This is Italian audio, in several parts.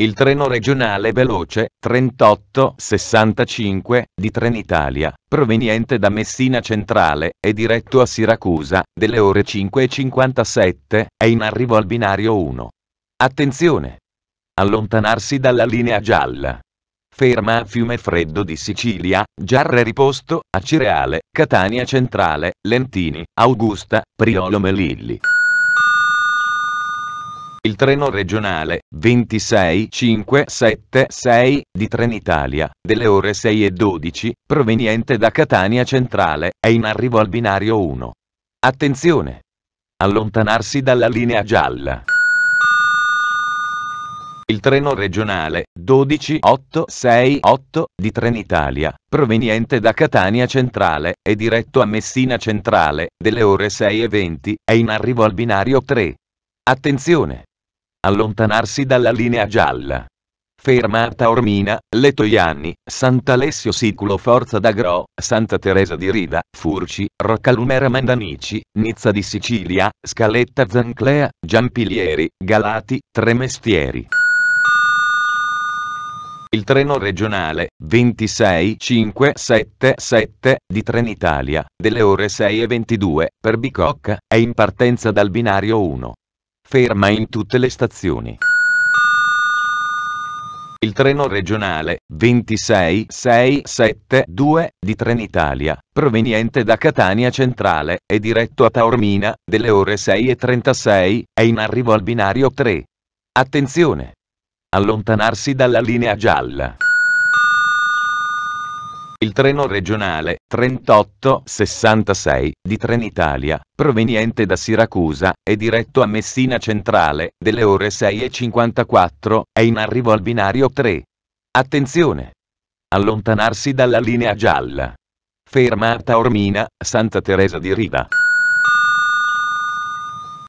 il treno regionale veloce 3865 di Trenitalia, proveniente da Messina Centrale e diretto a Siracusa, delle ore 5.57, è in arrivo al binario 1. Attenzione! Allontanarsi dalla linea gialla. Ferma a Fiume Freddo di Sicilia, Giarre Riposto, a Cireale, Catania Centrale, Lentini, Augusta, Priolo Melilli il treno regionale 26576 di Trenitalia, delle ore 6 e 12, proveniente da Catania Centrale, è in arrivo al binario 1. Attenzione! Allontanarsi dalla linea gialla. Il treno regionale 12868 di Trenitalia, proveniente da Catania Centrale è diretto a Messina Centrale, delle ore 6.20, è in arrivo al binario 3. Attenzione! allontanarsi dalla linea gialla. Fermata Ormina, Letoiani, Sant'Alessio Siculo Forza d'Agro, Santa Teresa di Riva, Furci, Roccalumera Mandanici, Nizza di Sicilia, Scaletta Zanclea, Giampilieri, Galati, Tremestieri. Il treno regionale 26577 di Trenitalia, delle ore 6 e 22, per Bicocca, è in partenza dal binario 1 ferma in tutte le stazioni. Il treno regionale 26672 di Trenitalia, proveniente da Catania Centrale, è diretto a Taormina, delle ore 6.36, è in arrivo al binario 3. Attenzione! Allontanarsi dalla linea gialla. Il treno regionale 3866 di Trenitalia, proveniente da Siracusa, è diretto a Messina Centrale, delle ore 6.54, è in arrivo al binario 3. Attenzione! Allontanarsi dalla linea gialla. Fermata Ormina, Santa Teresa di Riva.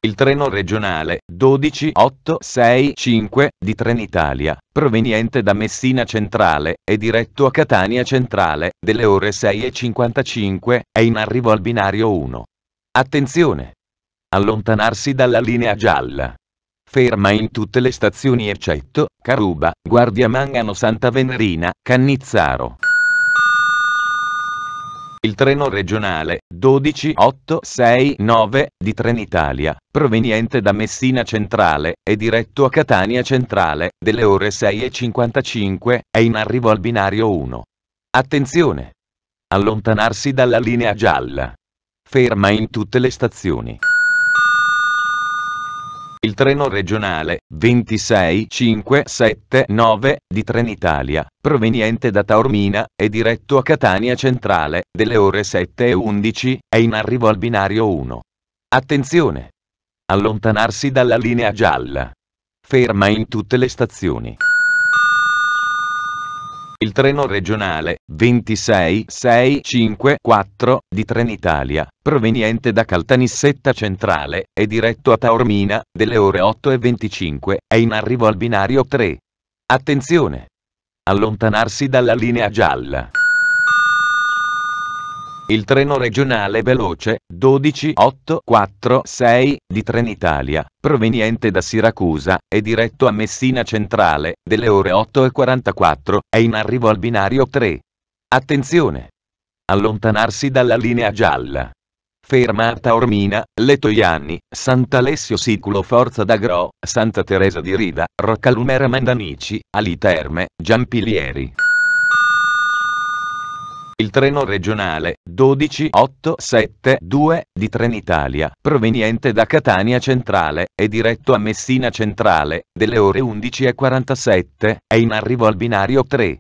Il treno regionale 12865 di Trenitalia, proveniente da Messina Centrale e diretto a Catania Centrale, delle ore 6.55, è in arrivo al binario 1. Attenzione! Allontanarsi dalla linea gialla. Ferma in tutte le stazioni eccetto Caruba, Guardia Mangano Santa Venerina, Cannizzaro. Il treno regionale 12869 di Trenitalia, proveniente da Messina Centrale, è diretto a Catania Centrale, delle ore 6.55, è in arrivo al binario 1. Attenzione! Allontanarsi dalla linea gialla. Ferma in tutte le stazioni il treno regionale 26579 di Trenitalia, proveniente da Taormina e diretto a Catania Centrale, delle ore 7.11, è in arrivo al binario 1. Attenzione! Allontanarsi dalla linea gialla. Ferma in tutte le stazioni il treno regionale 26654 di Trenitalia, proveniente da Caltanissetta Centrale è diretto a Taormina, delle ore 8.25, è in arrivo al binario 3. Attenzione! Allontanarsi dalla linea gialla il treno regionale veloce 12846 di Trenitalia, proveniente da Siracusa, è diretto a Messina Centrale, delle ore 8.44, è in arrivo al binario 3. Attenzione! Allontanarsi dalla linea gialla. Fermata Ormina, Letoiani, Sant'Alessio Siculo Forza d'Agro, Santa Teresa di Riva, Roccalumera Mandanici, Aliterme, Giampilieri. Il treno regionale 12872 di Trenitalia, proveniente da Catania Centrale, è diretto a Messina Centrale, delle ore 11.47, è in arrivo al binario 3.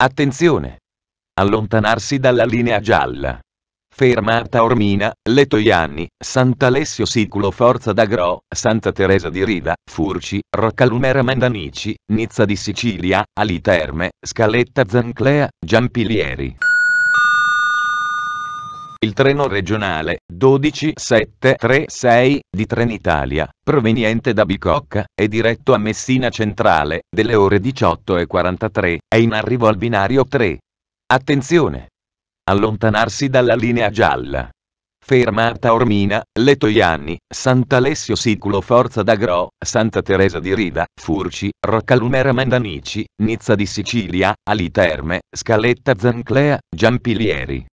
Attenzione! Allontanarsi dalla linea gialla. Fermata Ormina, Letoiani, Sant'Alessio Siculo Forza d'Agro, Santa Teresa di Riva, Furci, Roccalumera Mandanici, Nizza di Sicilia, Aliterme, Scaletta Zanclea, Giampilieri il treno regionale 12736 di Trenitalia, proveniente da Bicocca, è diretto a Messina Centrale, delle ore 18.43, è in arrivo al binario 3. Attenzione! Allontanarsi dalla linea gialla. Fermata Ormina, Letoianni, Sant'Alessio Siculo Forza d'Agro, Santa Teresa di Riva, Furci, Roccalumera Mandanici, Nizza di Sicilia, Aliterme, Scaletta Zanclea, Giampilieri.